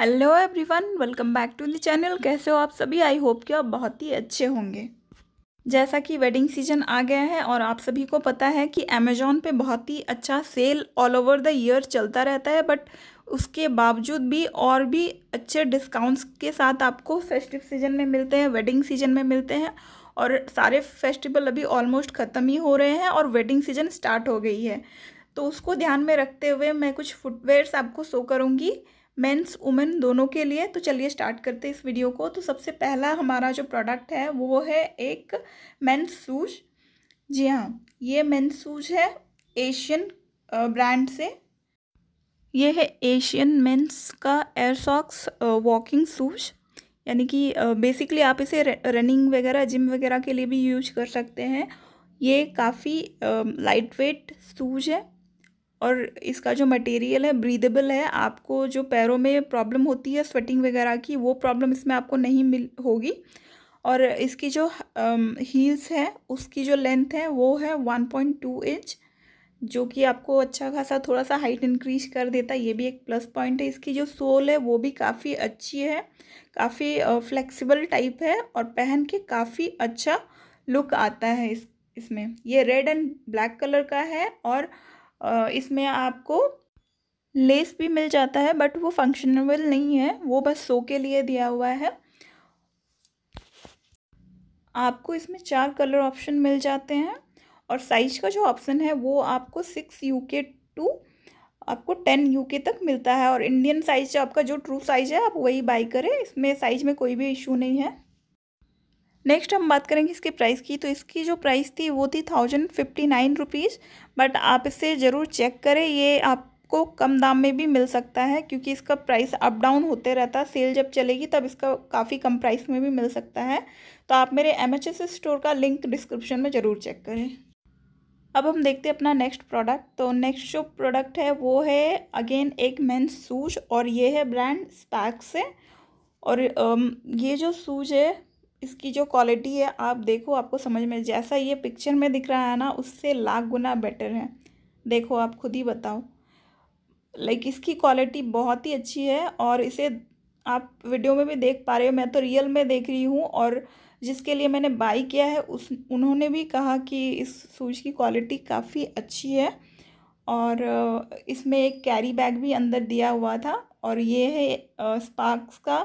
hello everyone welcome back to the channel कैसे हो आप सभी आई होप कि आप बहुत ही अच्छे होंगे जैसा कि वेडिंग सीजन आ गया है और आप सभी को पता है कि अमेज़ोन पे बहुत ही अच्छा sale all over the year चलता रहता है बट उसके बावजूद भी और भी अच्छे डिस्काउंट्स के साथ आपको फेस्टिव सीजन में मिलते हैं वेडिंग सीजन में मिलते हैं और सारे फेस्टिवल अभी ऑलमोस्ट ख़त्म ही हो रहे हैं और वेडिंग सीजन स्टार्ट हो गई है तो उसको ध्यान में रखते हुए मैं कुछ फुटवेयर्स आपको शो करूँगी मेंस वुमेन दोनों के लिए तो चलिए स्टार्ट करते हैं इस वीडियो को तो सबसे पहला हमारा जो प्रोडक्ट है वो है एक मेंस सूज जी हाँ ये मेंस सूज है एशियन ब्रांड से ये है एशियन मेंस का एयर सॉक्स वॉकिंग सूज यानी कि बेसिकली आप इसे रनिंग वगैरह जिम वगैरह के लिए भी यूज कर सकते हैं ये काफ़ी लाइट वेट सूज है और इसका जो मटेरियल है ब्रीदेबल है आपको जो पैरों में प्रॉब्लम होती है स्वेटिंग वगैरह की वो प्रॉब्लम इसमें आपको नहीं मिल होगी और इसकी जो हील्स है उसकी जो लेंथ है वो है वन पॉइंट टू इंच जो कि आपको अच्छा खासा थोड़ा सा हाइट इंक्रीज कर देता है ये भी एक प्लस पॉइंट है इसकी जो सोल है वो भी काफ़ी अच्छी है काफ़ी फ्लेक्सिबल टाइप है और पहन के काफ़ी अच्छा लुक आता है इस इसमें ये रेड एंड ब्लैक कलर का है और इसमें आपको लेस भी मिल जाता है बट वो फंक्शनेबल नहीं है वो बस सो के लिए दिया हुआ है आपको इसमें चार कलर ऑप्शन मिल जाते हैं और साइज का जो ऑप्शन है वो आपको सिक्स यू के टू आपको टेन यू के तक मिलता है और इंडियन साइज आपका जो ट्रू साइज है आप वही बाई करें इसमें साइज में कोई भी इशू नहीं है नेक्स्ट हम बात करेंगे इसके प्राइस की तो इसकी जो प्राइस थी वो थी thousand fifty nine rupees but आप इसे ज़रूर चेक करें ये आपको कम दाम में भी मिल सकता है क्योंकि इसका प्राइस अप डाउन होते रहता है सेल जब चलेगी तब इसका काफ़ी कम प्राइस में भी मिल सकता है तो आप मेरे एम एच एस स्टोर का लिंक डिस्क्रिप्शन में ज़रूर चेक करें अब हम देखते हैं अपना नेक्स्ट प्रोडक्ट तो नेक्स्ट जो प्रोडक्ट है वो है अगेन एक मैन सूज और ये है ब्रांड स्पैक्स से और ये जो सूज है इसकी जो क्वालिटी है आप देखो आपको समझ में जैसा ये पिक्चर में दिख रहा है ना उससे लाख गुना बेटर है देखो आप खुद ही बताओ लाइक इसकी क्वालिटी बहुत ही अच्छी है और इसे आप वीडियो में भी देख पा रहे हो मैं तो रियल में देख रही हूँ और जिसके लिए मैंने बाई किया है उस उन्होंने भी कहा कि इस सूज की क्वालिटी काफ़ी अच्छी है और इसमें एक कैरी बैग भी अंदर दिया हुआ था और ये है स्पार्क्स का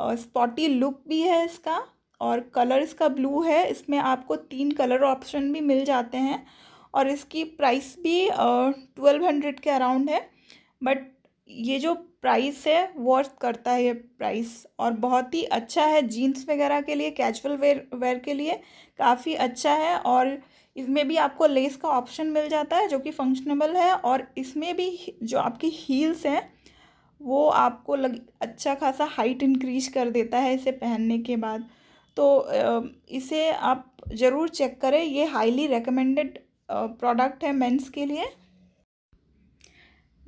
और स्पॉटी लुक भी है इसका और कलर इसका ब्लू है इसमें आपको तीन कलर ऑप्शन भी मिल जाते हैं और इसकी प्राइस भी ट्वेल्व हंड्रेड के अराउंड है बट ये जो प्राइस है वर्थ करता है ये प्राइस और बहुत ही अच्छा है जीन्स वगैरह के लिए कैजुअल वेयर वेयर के लिए काफ़ी अच्छा है और इसमें भी आपको लेस का ऑप्शन मिल जाता है जो कि फंक्शनेबल है और इसमें भी जो आपकी हील्स हैं वो आपको लग अच्छा खासा हाइट इंक्रीज कर देता है इसे पहनने के बाद तो इसे आप ज़रूर चेक करें ये हाईली रेकमेंडेड प्रोडक्ट है मेंस के लिए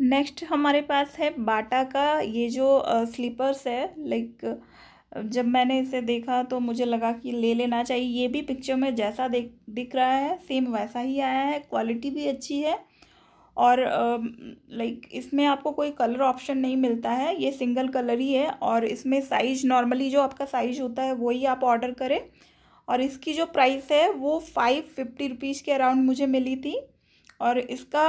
नेक्स्ट हमारे पास है बाटा का ये जो स्लीपर्स है लाइक जब मैंने इसे देखा तो मुझे लगा कि ले लेना चाहिए ये भी पिक्चर में जैसा देख दिख रहा है सेम वैसा ही आया है क्वालिटी भी अच्छी है और लाइक इसमें आपको कोई कलर ऑप्शन नहीं मिलता है ये सिंगल कलर ही है और इसमें साइज़ नॉर्मली जो आपका साइज़ होता है वही आप ऑर्डर करें और इसकी जो प्राइस है वो फाइव फिफ्टी रुपीज़ के अराउंड मुझे मिली थी और इसका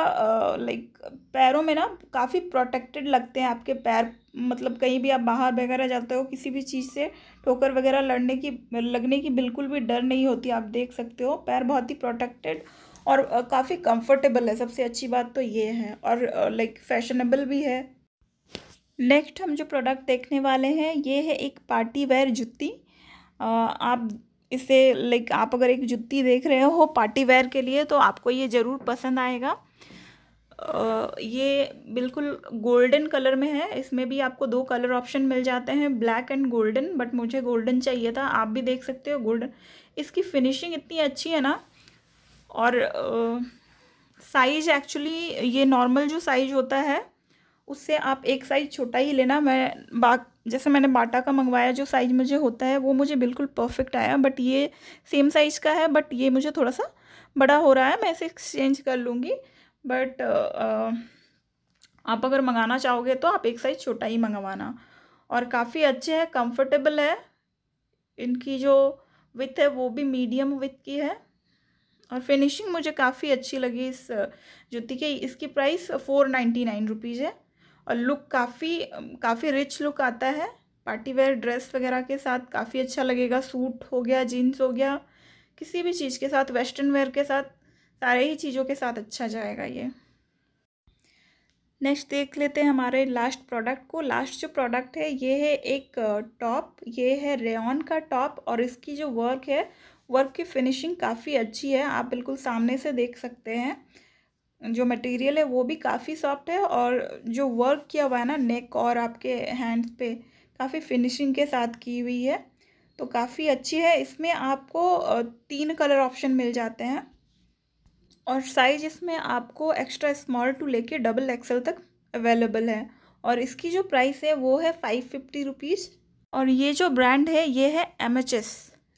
लाइक पैरों में ना काफ़ी प्रोटेक्टेड लगते हैं आपके पैर मतलब कहीं भी आप बाहर वगैरह जाते हो किसी भी चीज़ से ठोकर वगैरह लड़ने की लगने की बिल्कुल भी डर नहीं होती आप देख सकते हो पैर बहुत ही प्रोटेक्टेड और काफ़ी कंफर्टेबल है सबसे अच्छी बात तो ये है और लाइक फैशनेबल भी है नेक्स्ट हम जो प्रोडक्ट देखने वाले हैं ये है एक पार्टी वेयर जुत्ती आप इसे लाइक आप अगर एक जुत्ती देख रहे हो पार्टी वेयर के लिए तो आपको ये ज़रूर पसंद आएगा ये बिल्कुल गोल्डन कलर में है इसमें भी आपको दो कलर ऑप्शन मिल जाते हैं ब्लैक एंड गोल्डन बट मुझे गोल्डन चाहिए था आप भी देख सकते हो गोल्डन इसकी फिनिशिंग इतनी अच्छी है ना और साइज एक्चुअली ये नॉर्मल जो साइज होता है उससे आप एक साइज़ छोटा ही लेना मैं बा जैसे मैंने बाटा का मंगवाया जो साइज़ मुझे होता है वो मुझे बिल्कुल परफेक्ट आया बट ये सेम साइज़ का है बट ये मुझे थोड़ा सा बड़ा हो रहा है मैं इसे एक्सचेंज कर लूँगी बट आप अगर मंगाना चाहोगे तो आप एक साइज़ छोटा ही मंगवाना और काफ़ी अच्छे हैं कम्फर्टेबल है इनकी जो विथ है वो भी मीडियम विथ की है और फिनिशिंग मुझे काफ़ी अच्छी लगी इस जूती की इसकी price four ninety nine rupees है और लुक काफ़ी काफ़ी रिच लुक आता है पार्टी वेयर ड्रेस वगैरह के साथ काफ़ी अच्छा लगेगा सूट हो गया जीन्स हो गया किसी भी चीज़ के साथ वेस्टर्न वेयर के साथ सारे ही चीज़ों के साथ अच्छा जाएगा ये नेक्स्ट देख लेते हैं हमारे लास्ट प्रोडक्ट को लास्ट जो प्रोडक्ट है ये है एक टॉप ये है रेन का टॉप और इसकी जो वर्क है वर्क की फिनिशिंग काफ़ी अच्छी है आप बिल्कुल सामने से देख सकते हैं जो मटेरियल है वो भी काफ़ी सॉफ्ट है और जो वर्क किया हुआ है ना नेक और आपके हैंड्स पे काफ़ी फिनिशिंग के साथ की हुई है तो काफ़ी अच्छी है इसमें आपको तीन कलर ऑप्शन मिल जाते हैं और साइज इसमें आपको एक्स्ट्रा स्मॉल टू लेके डबल एक्सल तक अवेलेबल है और इसकी जो प्राइस है वो है फाइव फिफ्टी रुपीज़ और ये जो ब्रांड है ये है M H S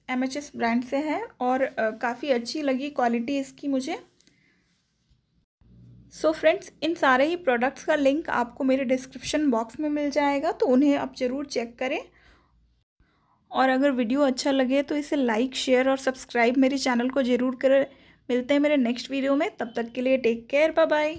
M H S brand से है और काफ़ी अच्छी लगी क्वालिटी इसकी मुझे सो so फ्रेंड्स इन सारे ही प्रोडक्ट्स का लिंक आपको मेरे डिस्क्रिप्शन बॉक्स में मिल जाएगा तो उन्हें आप ज़रूर चेक करें और अगर वीडियो अच्छा लगे तो इसे लाइक शेयर और सब्सक्राइब मेरे चैनल को ज़रूर करें मिलते हैं मेरे नेक्स्ट वीडियो में तब तक के लिए टेक केयर बाय बाय